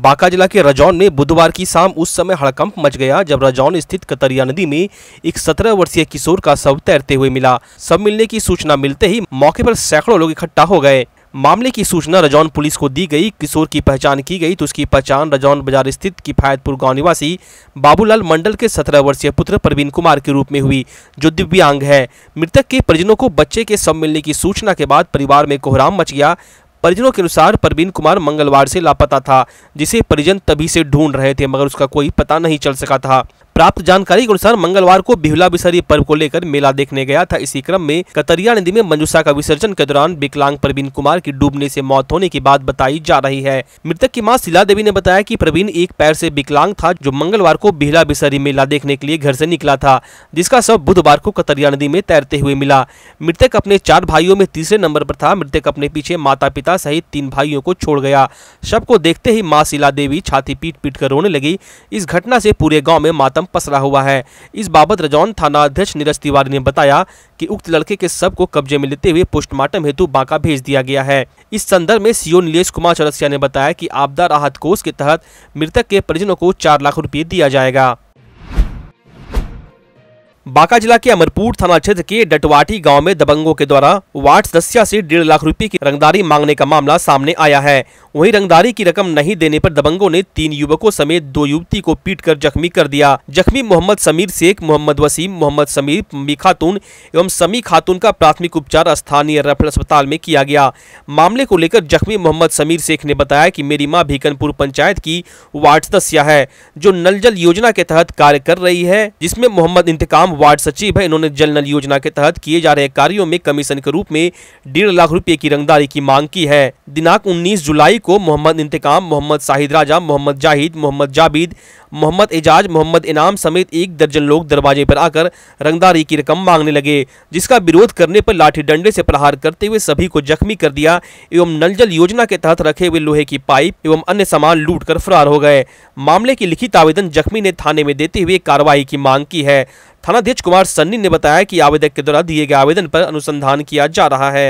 बांका जिला के रजौन में बुधवार की शाम उस समय हड़कंप मच गया जब रजौन स्थित कतरिया नदी में एक सत्रह वर्षीय किशोर का शव तैरते हुए मिला शव मिलने की सूचना मिलते ही मौके पर सैकड़ों लोग इकट्ठा हो गए मामले की सूचना रजौन पुलिस को दी गई किशोर की पहचान की गई तो उसकी पहचान रजौन बाजार स्थित किफायतपुर गांव निवासी बाबूलाल मंडल के सत्रह वर्षीय पुत्र प्रवीण कुमार के रूप में हुई जो दिव्यांग है मृतक के परिजनों को बच्चे के सब मिलने की सूचना के बाद परिवार में कोहराम मच गया परिजनों के अनुसार परवीन कुमार मंगलवार से लापता था जिसे परिजन तभी से ढूंढ रहे थे मगर उसका कोई पता नहीं चल सका था प्राप्त जानकारी के अनुसार मंगलवार को बिहला विसर्जी पर्व को लेकर मेला देखने गया था इसी क्रम में कतरिया नदी में मंजूषा का विसर्जन के दौरान विकलांग प्रवीण कुमार की डूबने से मौत होने की बात बताई जा रही है मृतक की मां शिला देवी ने बताया कि प्रवीण एक पैर से विकलांग था जो मंगलवार को बिहला बिसरी मेला देखने के लिए घर से निकला था जिसका शव बुधवार को कतरिया नदी में तैरते हुए मिला मृतक अपने चार भाइयों में तीसरे नंबर पर था मृतक अपने पीछे माता पिता सहित तीन भाइयों को छोड़ गया शव को देखते ही माँ शिला देवी छाती पीट पीट कर रोने लगी इस घटना से पूरे गाँव में मातम दम पसरा हुआ है इस बाबत रजौन थाना अध्यक्ष नीरज तिवारी ने बताया कि उक्त लड़के के सब को कब्जे में लेते हुए पोस्टमार्टम हेतु बांका भेज दिया गया है इस संदर्भ में सीओ नीलेश कुमार चौरसिया ने बताया की आपदा राहत कोष के तहत मृतक के परिजनों को चार लाख रूपए दिया जाएगा बांका जिला के अमरपुर थाना क्षेत्र के डटवाटी गांव में दबंगों के द्वारा वार्ड सदस्य से डेढ़ लाख रुपए की रंगदारी मांगने का मामला सामने आया है वहीं रंगदारी की रकम नहीं देने पर दबंगों ने तीन युवकों समेत दो युवती को पीटकर जख्मी कर दिया जख्मी मोहम्मद समीर शेख मोहम्मद वसीम मोहम्मद समीर मी खातून एवं समी खातून का प्राथमिक उपचार स्थानीय रेफर अस्पताल में किया गया मामले को लेकर जख्मी मोहम्मद समीर शेख ने बताया की मेरी माँ भीकनपुर पंचायत की वार्ड सदस्य है जो नल जल योजना के तहत कार्य कर रही है जिसमे मोहम्मद इंतकाम एवं वार्ड सचिव है इन्होंने जल नल योजना के तहत किए जा रहे कार्यों में कमीशन के रूप में डेढ़ लाख रुपए की रंगदारी की मांग की है दिनांक 19 जुलाई को मोहम्मद इंतकाम मोहम्मद शाहिद राजा मोहम्मद जाहिद मोहम्मद जाबिद मोहम्मद एजाज मोहम्मद इनाम समेत एक दर्जन लोग दरवाजे पर आकर रंगदारी की रकम मांगने लगे जिसका विरोध करने पर लाठी डंडे से प्रहार करते हुए सभी को जख्मी कर दिया एवं नलजल योजना के तहत रखे हुए लोहे की पाइप एवं अन्य सामान लूट कर फरार हो गए मामले की लिखित आवेदन जख्मी ने थाने में देते हुए कार्रवाई की मांग की है थानाध्यक्ष कुमार सन्नी ने बताया कि आवेदक के द्वारा दिए गए आवेदन पर अनुसंधान किया जा रहा है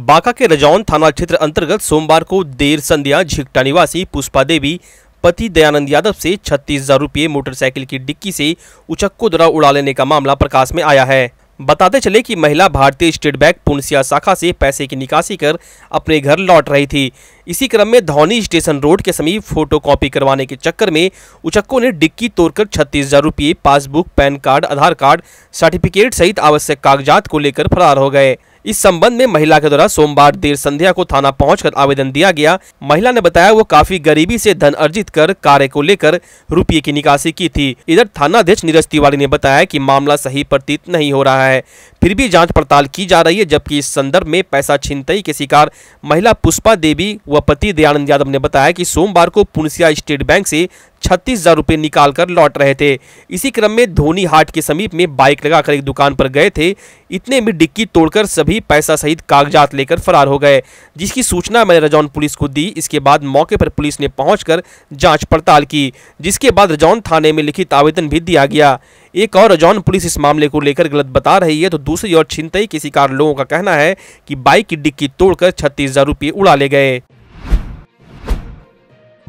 बांका के रजौन थाना क्षेत्र अंतर्गत सोमवार को देर संध्या झिकटा निवासी पुष्पा देवी पति दयानंद यादव से छत्तीस हजार रूपये मोटरसाइकिल की डिक्की से उचक्को द्वारा उड़ा लेने का मामला प्रकाश में आया है बताते चले कि महिला भारतीय स्टेट बैंक पुनसिया शाखा से पैसे की निकासी कर अपने घर लौट रही थी इसी क्रम में धौनी स्टेशन रोड के समीप फोटो कॉपी करवाने के चक्कर में उचक्को ने डिक्की तोड़कर छत्तीस हजार रुपये passbook PAN card Aadhaar card certificate सहित आवश्यक कागजात को लेकर फरार हो गए इस संबंध में महिला के द्वारा सोमवार देर संध्या को थाना पहुंचकर आवेदन दिया गया महिला ने बताया वो काफी गरीबी से धन अर्जित कर कार्य को लेकर रुपये की निकासी की थी इधर थाना अध्यक्ष नीरज तिवारी ने बताया की मामला सही प्रतीत नहीं हो रहा है फिर भी जाँच पड़ताल की जा रही है जबकि इस संदर्भ में पैसा छिनतई के शिकार महिला पुष्पा देवी व पति दयानंद यादव ने बताया की सोमवार को पुनसिया स्टेट बैंक से छत्तीस हजार रुपए निकाल कर लौट रहे थे इसी क्रम में धोनी हाट के समीप में बाइक लगाकर एक दुकान पर गए थे इतने में डिक्की तोड़कर सभी पैसा सहित कागजात लेकर फरार हो गए जिसकी सूचना मैंने रजौन पुलिस को दी इसके बाद मौके पर पुलिस ने पहुंचकर जांच पड़ताल की जिसके बाद रजौन थाने में लिखित आवेदन भी दिया गया एक और रजौन पुलिस इस मामले को लेकर गलत बता रही है तो दूसरी और छिनतई के शिकार लोगों का कहना है कि बाइक की डिक्की तोड़कर छत्तीस हजार रुपये उड़ा ले गए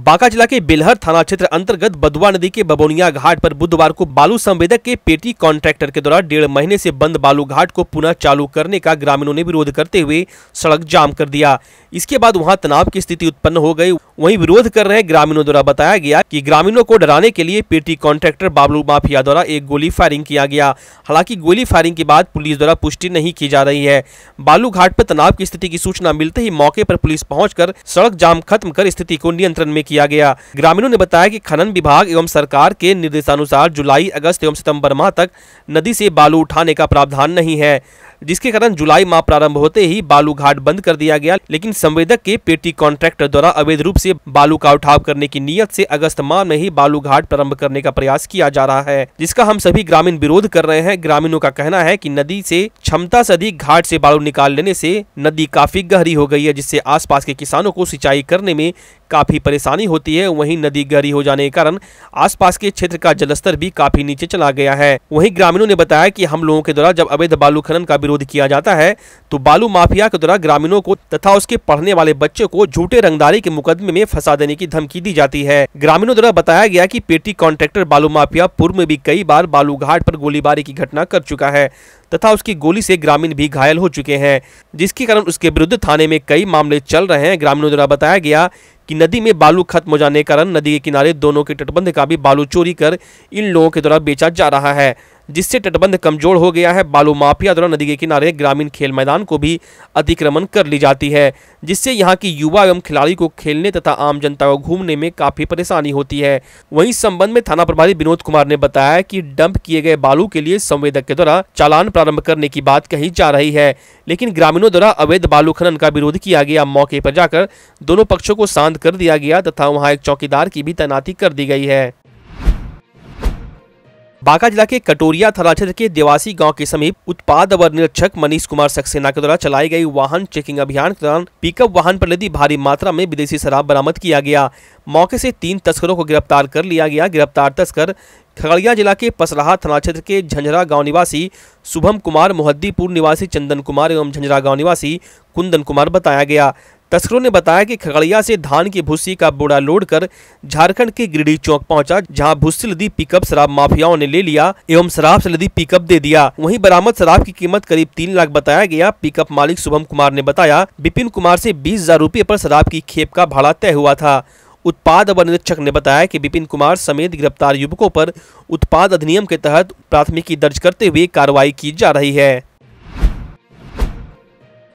बांका जिला के बेलहर थाना क्षेत्र अंतर्गत बदुआ नदी के बबोनिया घाट पर बुधवार को बालू संवेदक के पेटी कॉन्ट्रैक्टर के द्वारा डेढ़ महीने से बंद बालू घाट को पुनः चालू करने का ग्रामीणों ने विरोध करते हुए सड़क जाम कर दिया इसके बाद वहां तनाव की स्थिति उत्पन्न हो गई वहीं विरोध कर रहे ग्रामीणों द्वारा बताया गया की ग्रामीणों को डराने के लिए पेटी कॉन्ट्रैक्टर बाबलू माफिया द्वारा एक गोली फायरिंग किया गया हालांकि गोली फायरिंग के बाद पुलिस द्वारा पुष्टि नहीं की जा रही है बालू घाट पर तनाव की स्थिति की सूचना मिलते ही मौके पर पुलिस पहुंचकर सड़क जाम खत्म कर स्थिति को नियंत्रण में किया गया ग्रामीणों ने बताया कि खनन विभाग एवं सरकार के निर्देशानुसार जुलाई अगस्त एवं सितम्बर माह तक नदी से बालू उठाने का प्रावधान नहीं है जिसके कारण जुलाई माह प्रारंभ होते ही बालू घाट बंद कर दिया गया लेकिन संवेदक के पेटी कॉन्ट्रैक्टर द्वारा अवैध रूप से बालू का उठाव करने की नियत से अगस्त माह में ही बालू घाट प्रारंभ करने का प्रयास किया जा रहा है जिसका हम सभी ग्रामीण विरोध कर रहे हैं ग्रामीणों का कहना है की नदी से क्षमता से अधिक घाट से बालू निकाल लेने से नदी काफी गहरी हो गई है जिससे आसपास के किसानों को सिंचाई करने में काफ़ी परेशानी होती है वहीं नदी गहरी हो जाने के कारण आसपास के क्षेत्र का जलस्तर भी काफ़ी नीचे चला गया है वहीं ग्रामीणों ने बताया कि हम लोगों के द्वारा जब अवैध बालू खनन का विरोध किया जाता है तो बालू माफिया के द्वारा ग्रामीणों को तथा उसके पढ़ने वाले बच्चे को झूठे रंगदारी के मुकदमे में फंसा देने की धमकी दी जाती है ग्रामीणों द्वारा बताया गया की पेटी कॉन्ट्रेक्टर बालू माफिया पूर्व में भी कई बार बालू घाट पर गोलीबारी की घटना कर चुका है तथा उसकी गोली से ग्रामीण भी घायल हो चुके हैं जिसके कारण उसके विरुद्ध थाने में कई मामले चल रहे हैं ग्रामीणों द्वारा बताया गया कि नदी में बालू खत्म हो जाने के कारण नदी के किनारे दोनों के तटबंध का भी बालू चोरी कर इन लोगों के द्वारा बेचा जा रहा है जिससे तटबंध कमजोर हो गया है बालू माफिया द्वारा नदी के किनारे ग्रामीण खेल मैदान को भी अतिक्रमण कर ली जाती है जिससे यहाँ की युवा एवं खिलाड़ी को खेलने तथा आम जनता को घूमने में काफी परेशानी होती है वहीं इस संबंध में थाना प्रभारी विनोद कुमार ने बताया कि डंप किए गए बालू के लिए संवेदक के द्वारा चालान प्रारंभ करने की बात कही जा रही है लेकिन ग्रामीणों द्वारा अवैध बालू खनन का विरोध किया गया मौके पर जाकर दोनों पक्षों को शांत कर दिया गया तथा वहाँ एक चौकीदार की भी तैनाती कर दी गई है बांका जिला के कटोरिया थाना क्षेत्र के देवासी गांव के समीप उत्पाद अवर निरीक्षक मनीष कुमार सक्सेना के द्वारा चलाई गई वाहन चेकिंग अभियान के दौरान पिकअप वाहन पर लदी भारी मात्रा में विदेशी शराब बरामद किया गया मौके से तीन तस्करों को गिरफ्तार कर लिया गया गिरफ्तार तस्कर खगड़िया जिला के पसराहा थाना क्षेत्र के झंझरा गांव निवासी शुभम कुमार मोहद्दीपुर निवासी चंदन कुमार एवं झंझरा गांव निवासी कुंदन कुमार बताया गया तस्करों ने बताया कि खगड़िया से धान की भूसी का बोरा लोडकर झारखंड के गिरिडीह चौक पहुंचा जहां भूसी लदी पिकअप शराब माफियाओं ने ले लिया एवं शराब से लदी पिकअप दे दिया वहीं बरामद शराब की कीमत करीब तीन लाख बताया गया पिकअप मालिक शुभम कुमार ने बताया विपिन कुमार से बीस हजार रूपए आरोप शराब की खेप का भाड़ा तय हुआ था उत्पाद अवर निरीक्षक ने बताया कि विपिन कुमार समेत गिरफ्तार युवकों पर उत्पाद अधिनियम के तहत प्राथमिकी दर्ज करते हुए कार्रवाई की जा रही है